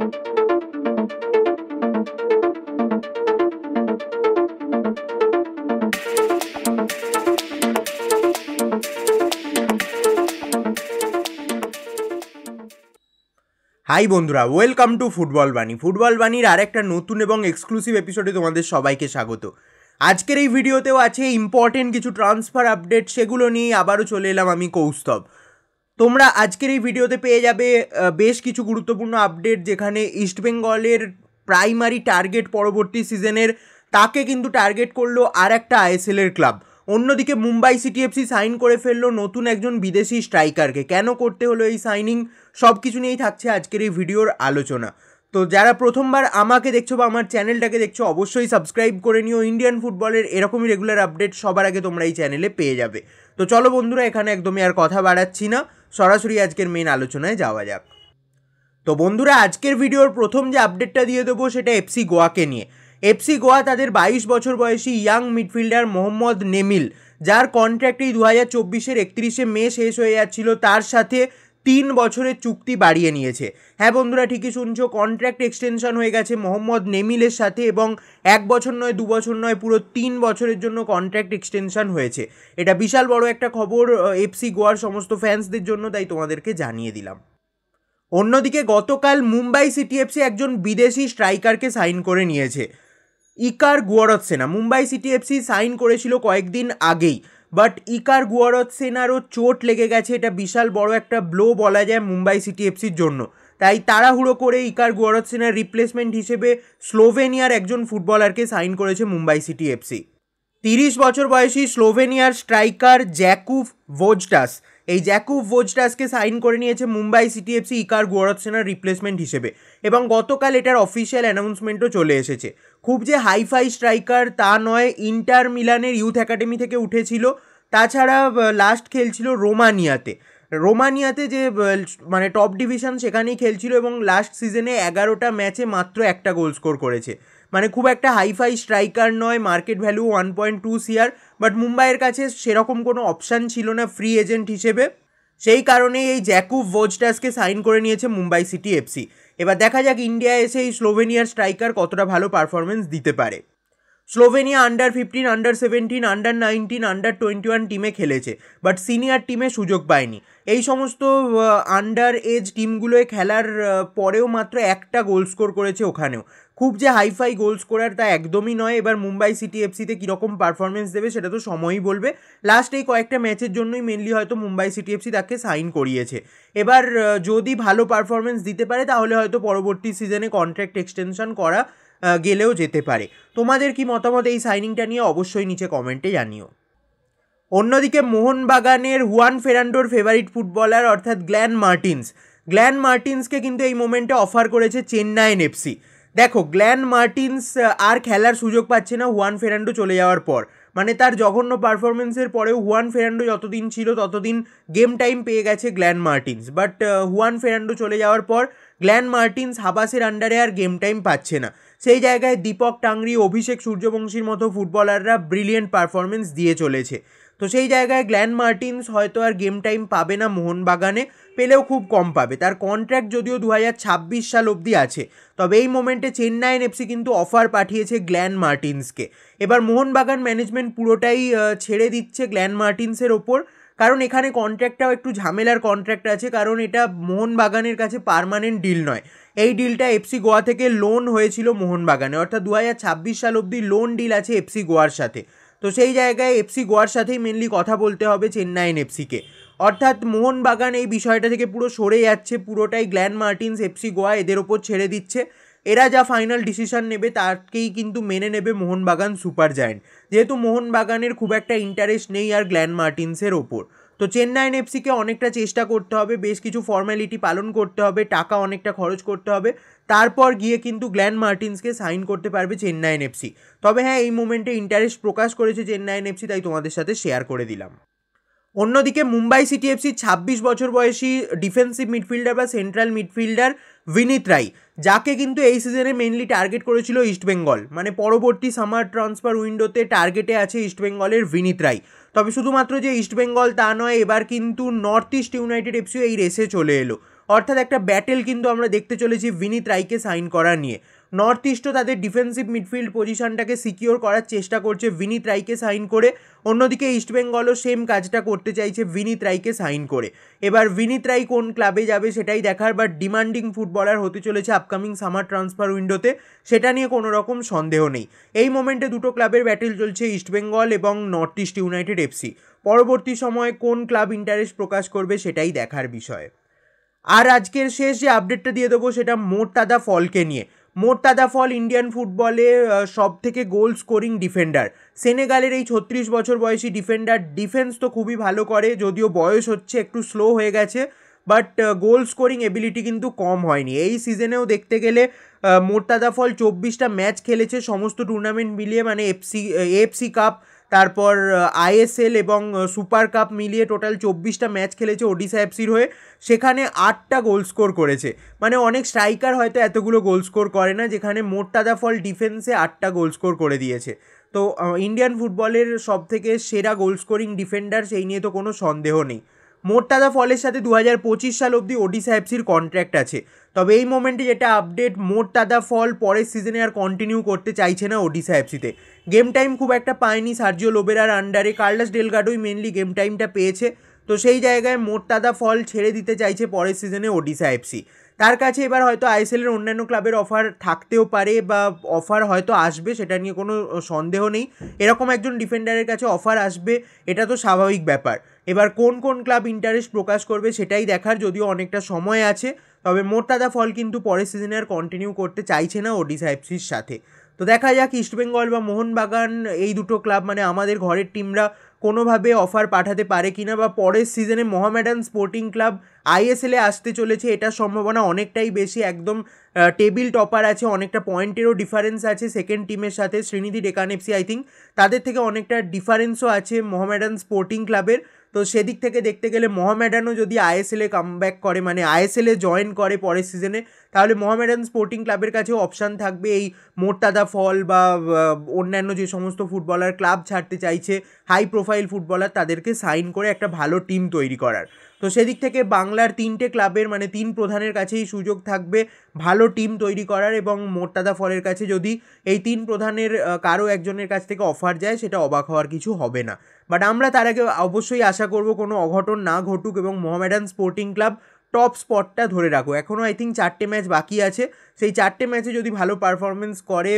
high বন্ধুরা welcome to football Bani football বাণীর আরেকটা নতুন এবং এক্সক্লুসিভ এপিসোডে তোমাদের সবাইকে স্বাগত আজকের এই ভিডিওতেও আছে ইম্পর্টেন্ট কিছু ট্রান্সফার আপডেট সেগুলো নিয়ে আবারও চলে এলাম আমি কৌস্তব তোমরা আজকের এই ভিডিওতে পেয়ে যাবে বেশ কিছু গুরুত্বপূর্ণ আপডেট যেখানে ইস্টবেঙ্গলের প্রাইমারি টার্গেট পরবর্তী সিজনের তাকে কিন্তু টার্গেট করলো আর একটা আইএসএলের ক্লাব অন্যদিকে মুম্বাই সিটিএফসি সাইন করে ফেললো নতুন একজন বিদেশি স্ট্রাইকারকে কেন করতে হলো এই সাইনিং সব কিছু নিয়েই থাকছে আজকের এই ভিডিওর আলোচনা তো যারা প্রথমবার আমাকে দেখছো বা আমার চ্যানেলটাকে দেখছো অবশ্যই সাবস্ক্রাইব করে নিও ইন্ডিয়ান ফুটবলের এরকমই রেগুলার আপডেট সবার আগে তোমরা এই চ্যানেলে পেয়ে যাবে তো চলো বন্ধুরা এখানে একদমই আর কথা বাড়াচ্ছি না সরাসরি আজকের মেন আলোচনায় যাওয়া যাক তো বন্ধুরা আজকের ভিডিওর প্রথম যে আপডেটটা দিয়ে দেবো সেটা এফসি গোয়াকে নিয়ে এফসি গোয়া তাদের বাইশ বছর বয়সী ইয়াং মিডফিল্ডার মোহাম্মদ নেমিল যার কন্ট্র্যাক্টটি দু হাজার চব্বিশের একত্রিশে মে শেষ হয়ে যাচ্ছিল তার সাথে তিন বছরের চুক্তি বাড়িয়ে নিয়েছে হ্যাঁ বন্ধুরা ঠিকই শুনছো কন্ট্রাক্ট এক্সটেনশন হয়ে গেছে মোহাম্মদ নেমিলের সাথে এবং এক বছর নয় দু বছর নয় পুরো তিন বছরের জন্য কন্ট্রাক্ট এক্সটেনশন হয়েছে এটা বিশাল বড় একটা খবর এফসি গোয়ার সমস্ত ফ্যান্সদের জন্য তাই তোমাদেরকে জানিয়ে দিলাম অন্যদিকে গতকাল মুম্বাই সিটি এফসি একজন বিদেশি স্ট্রাইকারকে সাইন করে নিয়েছে ইকার গুয়ারত সেনা মুম্বাই সিটি এফসি সাইন করেছিল কয়েকদিন আগেই বাট ইকার গুয়ারত সেনারও চোট লেগে গেছে এটা বিশাল বড় একটা ব্লো বলা যায় মুম্বাই সিটি এফসির জন্য তাই তাড়াহুড়ো করে ইকার গুয়ারত সেনার রিপ্লেসমেন্ট হিসেবে স্লোভেনিয়ার একজন ফুটবলারকে সাইন করেছে মুম্বাই সিটি এফসি তিরিশ বছর বয়সী স্লোভেনিয়ার স্ট্রাইকার জ্যাকুভ ভোজটাস এই জ্যাকুব ভোজটাসকে সাইন করে নিয়েছে মুম্বাই সিটি এফসি ইকার গৌরব সেনার রিপ্লেসমেন্ট হিসেবে এবং গতকাল এটার অফিসিয়াল অ্যানাউন্সমেন্টও চলে এসেছে খুব যে হাইফাই স্ট্রাইকার তা নয় ইন্টার মিলানের ইউথ একাডেমি থেকে উঠেছিল তাছাড়া লাস্ট খেলছিল রোমানিয়াতে রোমানিয়াতে যে মানে টপ ডিভিশন সেখানেই খেলছিল এবং লাস্ট সিজনে এগারোটা ম্যাচে মাত্র একটা গোল স্কোর করেছে মানে খুব একটা হাইফাই স্ট্রাইকার নয় market value one point two সিয়ার বাট মুম্বাইয়ের কাছে সেরকম কোনো অপশান ছিল না ফ্রি এজেন্ট হিসেবে সেই কারণেই এই জ্যাকুব ভোজটাসকে সাইন করে নিয়েছে মুম্বাই সিটি এফসি এবার দেখা যাক ইন্ডিয়া এসে এই স্লোভেনিয়ার স্ট্রাইকার কতটা ভালো পারফরমেন্স দিতে পারে Slovenia under fifteen under seventeen under nineteen under twenty one টিমে খেলেছে বাট সিনিয়র টিমে সুযোগ পায়নি এই সমস্ত আন্ডার এজ টিমগুলোয় খেলার পরেও মাত্র একটা গোল স্কোর করেছে ওখানেও খুব যে হাইফাই গোল স্কোরার তা একদমই নয় এবার মুম্বাই সিটি এফসিতে কীরকম পারফরমেন্স দেবে সেটা তো সময়ই বলবে লাস্ট এই কয়েকটা ম্যাচের জন্যই মেনলি হয়তো মুম্বাই সিটি এফসি তাকে সাইন করিয়েছে এবার যদি ভালো পারফরমেন্স দিতে পারে তাহলে হয়তো পরবর্তী সিজনে কন্ট্রাক্ট এক্সটেনশন করা গেলেও যেতে পারে তোমাদের কি মতামত এই সাইনিংটা নিয়ে অবশ্যই নিচে কমেন্টে জানিও অন্যদিকে মোহনবাগানের হুয়ান ফেরান্ডোর ফেভারিট ফুটবলার অর্থাৎ গ্ল্যান মার্টিন্স গ্ল্যান মার্টিন্সকে কিন্তু এই মোমেন্টে অফার করেছে চেন্নাইন এফসি দেখো গ্ল্যান মার্টিন্স আর খেলার সুযোগ পাচ্ছে না হুয়ান ফেরান্ডো চলে যাওয়ার পর মানে তার জঘন্য পারফরমেন্সের পরেও হুয়ান ফেরান্ডো যতদিন ছিল ততদিন গেম টাইম পেয়ে গেছে Glan Martins but Juan Ferrando চলে যাওয়ার পর গ্ল্যান মার্টিন্স হাবাসের আন্ডারে আর গেম টাইম পাচ্ছে না সেই জায়গায় দীপক টাংরি অভিষেক সূর্যবংশীর মতো ফুটবলাররা ব্রিলিয়েন্ট পারফরমেন্স দিয়ে চলেছে তো সেই জায়গায় গ্ল্যান মার্টিন্স হয়তো আর গেম টাইম পাবে না মোহনবাগানে পেলেও খুব কম পাবে তার কন্ট্র্যাক্ট যদিও দু সাল অবধি আছে তবে এই মোমেন্টে চেন্নাইয়ের এফসি কিন্তু অফার পাঠিয়েছে গ্ল্যান মার্টিন্সকে এবার মোহনবাগান ম্যানেজমেন্ট পুরোটাই ছেড়ে দিচ্ছে গ্ল্যান মার্টিন্সের ওপর কারণ এখানে কন্ট্র্যাক্টটাও একটু ঝামেলার কন্ট্র্যাক্ট আছে কারণ এটা মোহনবাগানের কাছে পারমানেন্ট ডিল নয় এই ডিলটা এফসি গোয়া থেকে লোন হয়েছিল মোহনবাগানে অর্থাৎ দু সাল অবধি লোন ডিল আছে এফসি গোয়ার সাথে তো সেই জায়গায় এফসি গোয়ার সাথেই মেনলি কথা বলতে হবে চেন্নাইন এফসিকে অর্থাৎ মোহনবাগান এই বিষয়টা থেকে পুরো সরে যাচ্ছে পুরোটাই গ্ল্যান্ড মার্টিন্স এফসি গোয়া এদের ওপর ছেড়ে দিচ্ছে এরা যা ফাইনাল ডিসিশন নেবে তাকেই কিন্তু মেনে নেবে মোহনবাগান সুপার জায়েন্ট যেহেতু মোহনবাগানের খুব একটা ইন্টারেস্ট নেই আর গ্ল্যান্ড মার্টিন্সের ওপর তো চেন্নাইন এফসিকে অনেকটা চেষ্টা করতে হবে বেশ কিছু ফর্ম্যালিটি পালন করতে হবে টাকা অনেকটা খরচ করতে হবে তারপর গিয়ে কিন্তু গ্ল্যান মার্টিন্সকে সাইন করতে পারবে চেন্নাইন এফসি তবে হ্যাঁ এই মোমেন্টে ইন্টারেস্ট প্রকাশ করেছে চেন্নাইন এফসি তাই তোমাদের সাথে শেয়ার করে দিলাম অন্যদিকে মুম্বাই সিটি এফসি ছাব্বিশ বছর বয়সী ডিফেন্সিভ মিডফিল্ডার বা সেন্ট্রাল মিডফিল্ডার বিনীত রাই যাকে কিন্তু এই সিজনে মেনলি টার্গেট করেছিল ইস্টবেঙ্গল মানে পরবর্তী সামার ট্রান্সফার উইন্ডোতে টার্গেটে আছে ইস্টবেঙ্গলের বিনীত রাই তবে শুধুমাত্র যে ইস্টবেঙ্গল তা নয় এবার কিন্তু নর্থ ইস্ট ইউনাইটেড এফসিও এই রেসে চলে এলো অর্থাৎ একটা ব্যাটেল কিন্তু আমরা দেখতে চলেছি বিনীত রাইকে সাইন করা নিয়ে নর্থ ইস্টও তাদের ডিফেন্সিভ মিডফিল্ড পজিশনটাকে সিকিওর করার চেষ্টা করছে ভিনিত রাইকে সাইন করে অন্যদিকে ইস্টবেঙ্গলও সেম কাজটা করতে চাইছে ভিনিত রাইকে সাইন করে এবার ভিনিত রাই কোন ক্লাবে যাবে সেটাই দেখার বাট ডিমান্ডিং ফুটবলার হতে চলেছে আপকামিং সামার ট্রান্সফার উইন্ডোতে সেটা নিয়ে কোনো রকম সন্দেহ নেই এই মোমেন্টে দুটো ক্লাবের ব্যাটেল চলছে ইস্টবেঙ্গল এবং নর্থ ইস্ট ইউনাইটেড এফসি পরবর্তী সময়ে কোন ক্লাব ইন্টারেস্ট প্রকাশ করবে সেটাই দেখার বিষয় আর আজকের শেষ যে আপডেটটা দিয়ে দেবো সেটা মোট দাদা ফলকে নিয়ে মোরতাদা ফল ইন্ডিয়ান ফুটবলে সব থেকে গোল স্কোরিং ডিফেন্ডার সেনেগালের এই ছত্রিশ বছর বয়সী ডিফেন্ডার ডিফেন্স তো খুবই ভালো করে যদিও বয়স হচ্ছে একটু স্লো হয়ে গেছে বাট গোল স্কোরিং এবিলিটি কিন্তু কম হয়নি এই সিজনেও দেখতে গেলে মোরতাদা ফল চব্বিশটা ম্যাচ খেলেছে সমস্ত টুর্নামেন্ট মিলিয়ে মানে এফসি এফসি কাপ তারপর আইএসএল এবং সুপার কাপ মিলিয়ে টোটাল চব্বিশটা ম্যাচ খেলেছে ওডিশা এফসির হয়ে সেখানে আটটা গোল স্কোর করেছে মানে অনেক স্ট্রাইকার হয়তো এতগুলো গোল স্কোর করে না যেখানে মোট্টাদা ফল ডিফেন্সে আটটা গোল স্কোর করে দিয়েছে তো ইন্ডিয়ান ফুটবলের সবথেকে সেরা গোল স্কোরিং ডিফেন্ডার সেই নিয়ে তো কোনো সন্দেহ নেই মোরতাজা ফলের সাথে দু হাজার পঁচিশ সাল অবধি ওডিশা এফসির কন্ট্র্যাক্ট আছে তবে এই মোমেন্টে যেটা আপডেট মোরতাজা ফল পরের সিজনে আর কন্টিনিউ করতে চাইছে না ওডিশা এফসিতে গেম টাইম খুব একটা পায়নি সার্জিও লোবেরার আন্ডারে কার্লাস ডেলগাডোই মেনলি গেম টাইমটা পেয়েছে তো সেই জায়গায় মোরতাদা ফল ছেড়ে দিতে চাইছে পরের সিজনে ওডিশা এফসি তার কাছে এবার হয়তো আইএসএলের অন্যান্য ক্লাবের অফার থাকতেও পারে বা অফার হয়তো আসবে সেটা নিয়ে কোনো সন্দেহ নেই এরকম একজন ডিফেন্ডারের কাছে অফার আসবে এটা তো স্বাভাবিক ব্যাপার এবার কোন কোন ক্লাব ইন্টারেস্ট প্রকাশ করবে সেটাই দেখার যদিও অনেকটা সময় আছে তবে মোরতাদা ফল কিন্তু পরের সিজনে আর কন্টিনিউ করতে চাইছে না ওডিসা এফসির সাথে তো দেখা যাক ইস্টবেঙ্গল বা মোহনবাগান এই দুটো ক্লাব মানে আমাদের ঘরের টিমরা কোনোভাবে অফার পাঠাতে পারে কিনা বা পরের সিজনে মোহামেডান স্পোর্টিং ক্লাব আইএসএলে আসতে চলেছে এটার সম্ভাবনা অনেকটাই বেশি একদম টেবিল টপার আছে অনেকটা পয়েন্টেরও ডিফারেন্স আছে সেকেন্ড টিমের সাথে Sreenidi Deccan FC I think তাদের থেকে অনেকটা ডিফারেন্সও আছে মোহামেডান স্পোর্টিং ক্লাবের তো সেদিক থেকে দেখতে গেলে মহাম্যাডানও যদি আইএসএলে কামব্যাক করে মানে আইএসএলে জয়েন করে পরের সিজনে তাহলে মোহামেডান স্পোর্টিং ক্লাবের কাছে অপশান থাকবে এই মোরতাদা ফল বা অন্যান্য যে সমস্ত ফুটবলার ক্লাব ছাড়তে চাইছে হাই প্রোফাইল ফুটবলার তাদেরকে সাইন করে একটা ভালো টিম তৈরি করার তো সেদিক থেকে বাংলার তিনটে ক্লাবের মানে তিন প্রধানের কাছেই সুযোগ থাকবে ভালো টিম তৈরি করার এবং মোরতাদা ফলের কাছে যদি এই তিন প্রধানের কারো একজনের কাছ থেকে অফার যায় সেটা অবাক হওয়ার কিছু হবে না বাট আমরা তার আগে অবশ্যই আশা করব কোনো অঘটন না ঘটুক এবং মোহামেডান স্পোর্টিং ক্লাব টপ স্পটটা ধরে রাখো এখনও আই থিঙ্ক চারটে ম্যাচ বাকি আছে সেই চারটে ম্যাচে যদি ভালো পারফরমেন্স করে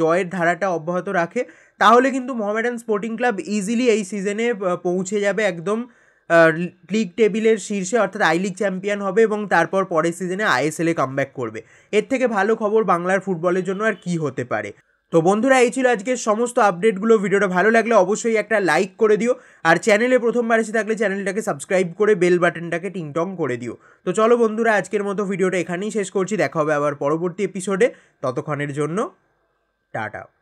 জয়ের ধারাটা অব্যাহত রাখে তাহলে কিন্তু মোহামেডান স্পোর্টিং ক্লাব ইজিলি এই সিজনে পৌঁছে যাবে একদম লিগ টেবিলের শীর্ষে অর্থাৎ আই লিগ চ্যাম্পিয়ন হবে এবং তারপর পরের সিজনে আইএসএলে কামব্যাক করবে এর থেকে ভালো খবর বাংলার ফুটবলের জন্য আর কি হতে পারে তো বন্ধুরা এই ছিল আজকের সমস্ত আপডেটগুলো ভিডিওটা ভালো লাগলে অবশ্যই একটা লাইক করে দিও আর চ্যানেলে প্রথমবার এসে থাকলে চ্যানেলটাকে সাবস্ক্রাইব করে বেল বাটনটাকে টিংটং করে দিও তো চলো বন্ধুরা আজকের মতো ভিডিওটা এখানেই শেষ করছি দেখা হবে আবার পরবর্তী এপিসোডে ততক্ষণের জন্য টাটা